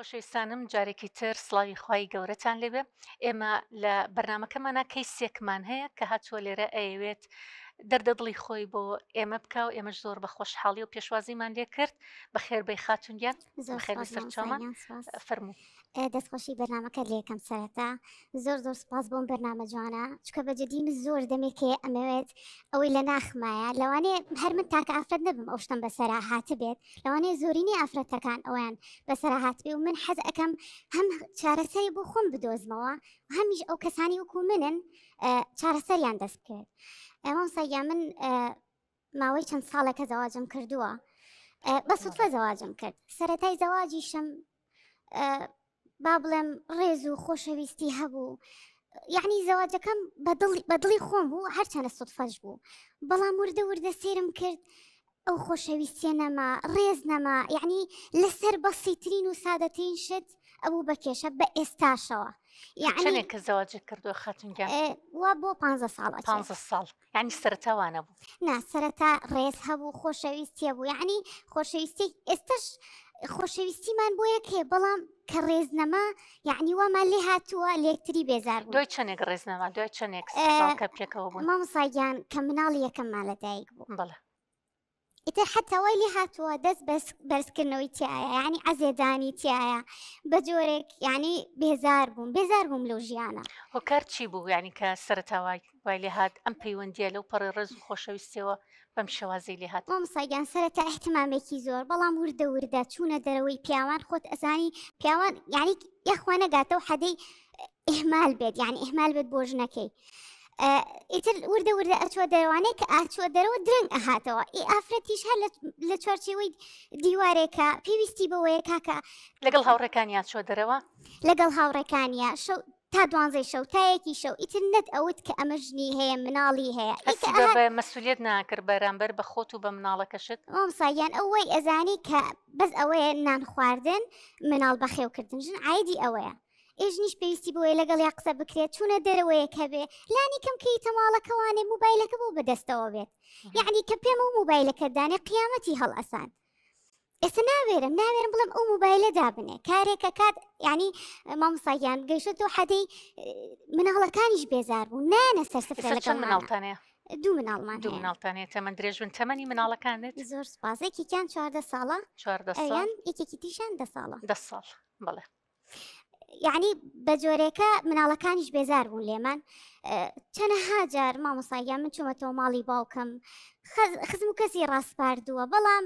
خۆشەویستانم جارێکی تر سڵاوی خی گەورەتان لێبێ ئێمە لە بەرنمەکەمانە کەی سێکمان هەیە کە هاتووە لێرە ئەیەوێت دەردەدڵی خۆی بۆ ئێمە بکە و ئێمەش زۆر بە خۆشحاڵی و پێشوازیمان لێ کرد بە خێربەی خاتونیان خێر سەر چامان فرمو. دەستخۆشی بەرنمەکە لێکم سەرەتا زۆر زۆر سپاس بۆم بەرنامە جوانە چکە بە جدیم زۆر دەمێکێ ئەمەوێت ئەوەی لە ناخمایە لەوانێ هەر من تاکە ئافرەت نبم ئەو شتم بەسرا هاتە بێت لەوانێ زۆرینی ئافرەتەکان ئەویان بەسرا هاتبێ و من حەز ئەەکەم هەم چارەسەری بۆ خۆم بدۆزمەوە هەمیش ئەو کەسانی وەکو منن چارەسەریان دەست بکرێت. ئەوەم سەگیا من ماوەی چەند ساڵەکە زەواجم کردووە بە سوودفە زەواجم کرد سەتای زەواجیشم با بڵێم ڕێز و خۆشەویستی هەبوو. یعنی زەواجەکەم بەدڵی خۆم بوو هەرچەنە سوودفەش بوو بەڵام وردە وردە سێرم کرد ئەو خۆشەویستێ نەما ڕێز نەما یعنی لەسەر بەسیترین و سادەترین شت ئەوبوو بە کێشە بە ئێستاشەوە یعنی کە زەواجە کردو خەتونگە وا بۆ پ ساڵ ساڵ ینی سەرتاوانە بوو نا سەرەتا ڕێز هەبوو خۆشەویستیە بوو یعنی خۆشەویستی ئێستش خۆشەویستیمان بۆ یەکێ بەڵام کە ڕێزنەما یعنی وەمان لێ هاتووە لێکتری بێزار دوای چنێک ڕێزنەما دوای چنێک پێکەوە بوو مامساگیان کە مناڵ یەکەممان لە دایک بوو بڵە ئیتر حتەوای لی هاتووە دەست بەرزکردنەوەی تایە ینی ئەزێدانی تایە بە جۆرێک ینی بێزار بووم بێزار بووم لەو ژیانە هۆکار چی بوو ینی کە سەرتاوای وای لێ هاات ئەم پەیوەندیە لەو پەڕی ڕز و خۆشەویستەوە بەم شێوازی لێ هاات مام ساگیان سەرەتا احتمامێکی زۆر بەڵام وردە وردە چوونە دەرەوەی پیاوان خۆت ئەزانی پیاوان یعنی یەخوا نەگاتە و حەدەی ئهمال بێت یعنی ئهمال بێت بۆ ژنەکەی. ئیتر وردە وردە ئەچوە دەروانەیە کە ئاچوە دەرەوە درنگ ئەهاتەوە ئی ئافرەتیش هەر لە چوارچەوەی دیوارێکە پێویستی بەوەیە کاکە لەگەڵ هاوڕەکانیان چۆ دەرەوە لەگەڵ هاوڕەکانیە شەو تا دوانزەی شەوتایەکی شەو ئیتر نەت ئەوت کە ئەمە ژنی هەیە مناڵی هەیە مەسولیت ناکرد بەرامبەر بە خۆت و بە مناڵەکەشت ئۆمسایان ئەوەی ئەزانی کە بەس ئەوەیە نان خواردن مناڵ بەخێوکردن ژن عیدی ئەوەیە ئێژنیش پێویستی بۆی لەگەڵ یا قسە بکرێت چوونە دەرەوەیەکە بێ لانی کەم کەی تەماڵەکەوانێ موبایلەکە بۆ بەدەستەوە بێت یعنی کە پێم و موبایلەکە دانێ قیامەتی هەڵئسان. ئێستا ناوێرم ناوێرم بڵم ئەو موبایلە دابنێ کارێکە کات ینی مامسایان گەیشت و حەدەی مناڵەکانیش بێزار بوو نانە سەرسفرە لەگەڵ مناڵتانەیە. دوو مناڵمان دوو مناڵتانێت تەمە درێژون تەمەنی مناڵەکانت زۆر سپازێکیان چواردە ساڵە چواردە ساڵیان یەکێکی تیشان دە ساڵە دە ساڵ بڵێ. یعنی بە جۆرێکە مناڵەکانیش بێزار بوون لێمان چەنەها جار مامۆسایە من چومەتەوە ماڵی باوکەم خزم و کەسی ڕاستپاردووە بەڵام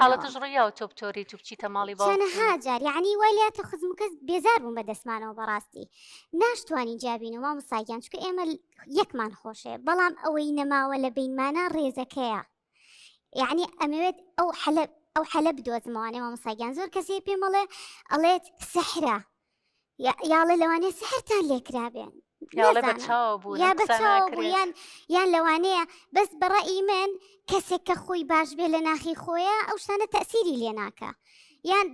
حالڵەتش ڕیا و تۆپتۆری تو بچیتە ماڵی باەها جار یعنی وایلاتە خزم کەس بێزار بووم بە دەستمانەوە بەڕاستی ناشتوانین جابینەوە مساگیان چکە ئێمە یەکمان خۆشێ بەڵام ئەوەی نەماوە لە بینمانە ڕێزەکەیە یعنی ئەمەوێت ئەو حەلب ئەو حەلە بدۆزمەوانەوە مساگیان زۆر کەسی پێمەڵێ ئەڵێت سەحرا یاڵێ لەوانەیە سەرتان لێکرابێن یان یان لەوانەیە بەس بەڕی من کەسێک کە خۆی باش بێ لە ناخی خۆیە ئەو شانە تەسیری لێناکە یان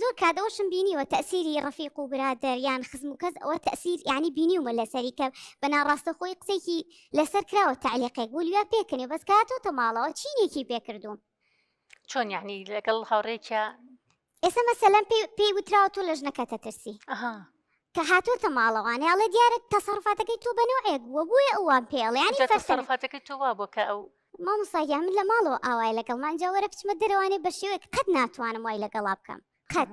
زۆر کادەوەشم بینیوە تەسیری ڕفیق و برادر یان خزم و کەس ئەوە تەسیر ینی بینیومە لەسەری کە بەناڕاستە خۆی قسێکی لەسەر کراوە تعلیقێک گولیا پێکردێ بەس کاتەوە تەماڵەوە چینێکی پێکردوون چۆن یعنی لەگەڵ هاوڕێکە ئێستا مەسەلەم پێی وتراوە تۆ لە ژنەکەتە ترسی کە هاتوتە ماڵەوانێ ئەڵێ دیارە تەسەرفاتەکەی تۆ بەنەوەێک وە بووە ئەوان پێڵیانی فەرسەرفاتەکەی تۆوا بۆ کە ئەو مامسایا من لە ماڵەوە ئاوای لەگەڵمان جاوەرە بچمە دەرەوانێ بە شێوێت قەت ناتوانم وای لەگەڵا بکەم قەت.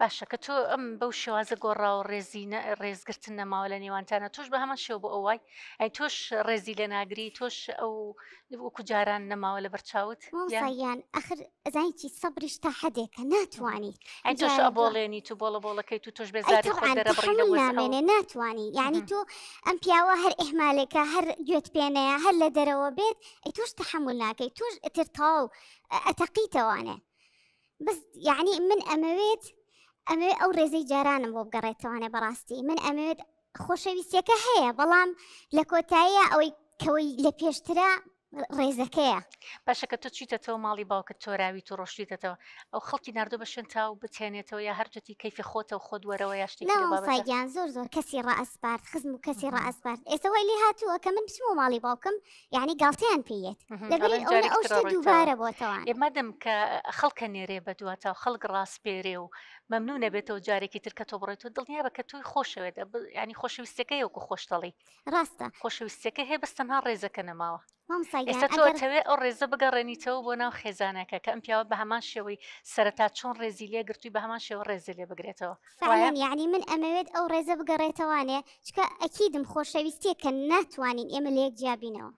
باشە کە تۆ ئەم بەو شێوازە گۆڕا و ڕێزینە ڕێزگرتن نەماوە لە نێوانتانە تۆش بە هەمان شێو بۆ ئەوای ئەی تۆش ڕێزی لە ناگری تۆش ئەو وەکو جاران نەماوە لە بەرچاوت یان ئەخر زانیی سەبرش تا حدێکە ناتوانانی ئەی تۆش ئەبۆڵێنی تو بۆڵە بۆڵەکەی تو تۆش بێزارێنێ ناتوانانی یعنی تۆ ئەم پیاوە هەر ئحمالێکە هەر گوێت پێێنەیە هەر لە دەرەوە بێت ئەی تۆش تەحمل ناکەی توش ئەتر تاڵ ئەتەقیتەوانێ بس یعنی من ئەمەوێت ئەمێ ئەو ڕێزەی جارانم بۆ بگەڕێتەوانە بەڕاستی من ئەمەوێت خۆشەویستەکە هەیە بەڵام لە کۆتاییە ئەوەی کەوەی لە پێشترە ڕێزەکەیە باشەکە تۆ چیتەوە ماڵی باوکە تۆراوی تو ڕۆشتیتەوە ئەو خەڵکی نردۆ بە شوێن تاو بتێنێتەوە یا هەرچەتی کەیفی خۆتەوە خۆ دوەرەوە یاشتیان زۆر زۆر کەسی ڕائسپارت خزم و کەسی ڕائسپارت ئێستەوەی لی هاتووە کە من بچم و ماڵی باوکم یعنی گڵتیان پێیت لەبێت دووبارە بۆتەوە ئێمەدەم کە خەڵکە نێرێ بەدواتەوە خەڵک ڕاستپێرێ و مەمنون نەبێتەوە جارێکی ترکە تۆ بڕێت و دڵنیا بە کە توی خۆشەوێت ینی خۆشەویستەکە یەکو خۆشتەڵی ڕاستە خۆشەویستەکە هەیە بەستەنها ڕێزەکە نەماوە ئێستا تۆتەوێ ئەو ڕێزە بگەڕێنیتەوە بۆ ناو خێزانەکە کە ئەم پیاوە بە هەمان شێوەی سەرەتا چۆن ڕێزی لێ گرتووی بە هەمان شێوە ڕێزی لێ بگرێتەوە یعنی من ئەمەوێت ئەو ڕێزە بگەڕێتەوانێ چکە ئەکیدم خۆشەویستیە کە ناتوانین ئێمە لێک جیابینەوە.